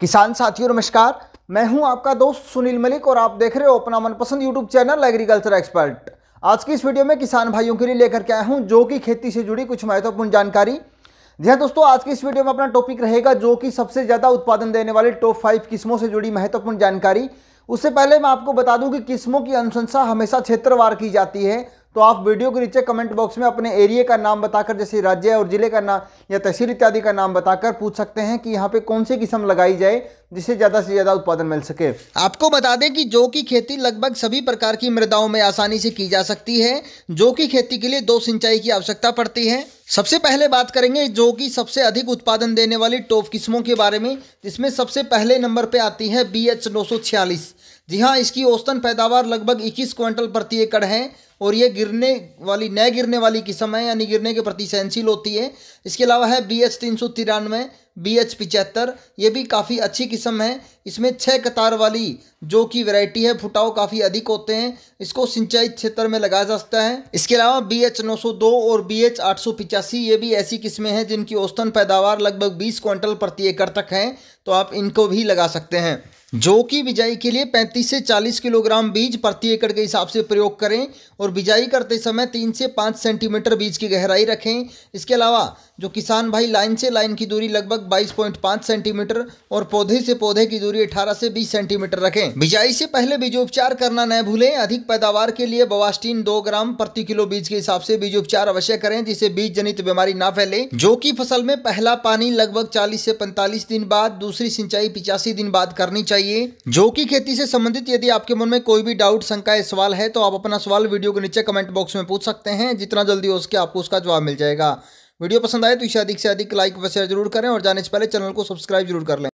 किसान साथियों नमस्कार मैं हूं आपका दोस्त सुनील मलिक और आप देख रहे हो अपना मनपसंद यूट्यूब चैनल एग्रीकल्चर एक्सपर्ट आज की इस वीडियो में किसान भाइयों के लिए लेकर के आया हूं जो कि खेती से जुड़ी कुछ महत्वपूर्ण जानकारी जी हाँ दोस्तों आज की इस वीडियो में अपना टॉपिक रहेगा जो कि सबसे ज़्यादा उत्पादन देने वाली टॉप फाइव किस्मों से जुड़ी महत्वपूर्ण जानकारी उससे पहले मैं आपको बता दूं कि किस्मों की अनुशंसा हमेशा क्षेत्रवार की जाती है तो आप वीडियो के नीचे कमेंट बॉक्स में अपने एरिया का नाम बताकर जैसे राज्य और ज़िले का नाम या तहसील इत्यादि का नाम बताकर पूछ सकते हैं कि यहाँ पे कौन सी किस्म लगाई जाए जिससे ज़्यादा से ज़्यादा उत्पादन मिल सके आपको बता दें कि जो की खेती लगभग सभी प्रकार की मृदाओं में आसानी से की जा सकती है जो की खेती के लिए दो सिंचाई की आवश्यकता पड़ती है सबसे पहले बात करेंगे जो कि सबसे अधिक उत्पादन देने वाली टोप किस्मों के बारे में जिसमें सबसे पहले नंबर पे आती है बी एच नौ सौ छियालीस जी हाँ इसकी औसतन पैदावार लगभग 21 क्विंटल प्रति एकड़ है और ये गिरने वाली न गिरने वाली किस्म है यानी गिरने के प्रति सहनशील होती है इसके अलावा है बी एच तीन सौ तिरानवे बी एच पिचहत्तर ये भी काफ़ी अच्छी किस्म है इसमें छः कतार वाली जो कि वैरायटी है फुटाव काफ़ी अधिक होते हैं इसको सिंचाई क्षेत्र में लगाया जा सकता है इसके अलावा बी एच नौ सौ दो और बी एच आठ सौ पिचासी ये भी ऐसी किस्में हैं जिनकी औसतन पैदावार लगभग बीस क्विंटल प्रति एकड़ तक है तो आप इनको भी लगा सकते हैं जो कि बिजाई के लिए 35 से 40 किलोग्राम बीज प्रति एकड़ के हिसाब से प्रयोग करें और बिजाई करते समय 3 से 5 सेंटीमीटर बीज की गहराई रखें इसके अलावा जो किसान भाई लाइन से लाइन की दूरी लगभग 22.5 सेंटीमीटर और पौधे से पौधे की दूरी 18 से 20 सेंटीमीटर रखें बिजाई से पहले बीजोपचार करना न भूलें अधिक पैदावार के लिए बवास्टीन दो ग्राम प्रति किलो बीज के हिसाब से बीजोपचार अवश्य करें जिससे बीज जनित बीमारी न फैले जो की फसल में पहला पानी लगभग चालीस से पैंतालीस दिन बाद दूसरी सिंचाई पिचासी दिन बाद करनी चाहिए जो की खेती से संबंधित यदि आपके मन में कोई भी डाउट शंका सवाल है तो आप अपना सवाल वीडियो के नीचे कमेंट बॉक्स में पूछ सकते हैं जितना जल्दी हो सके आपको उसका जवाब मिल जाएगा वीडियो पसंद आए तो इसे अधिक से अधिक लाइक व शेयर जरूर करें और जाने से पहले चैनल को सब्सक्राइब जरूर कर लें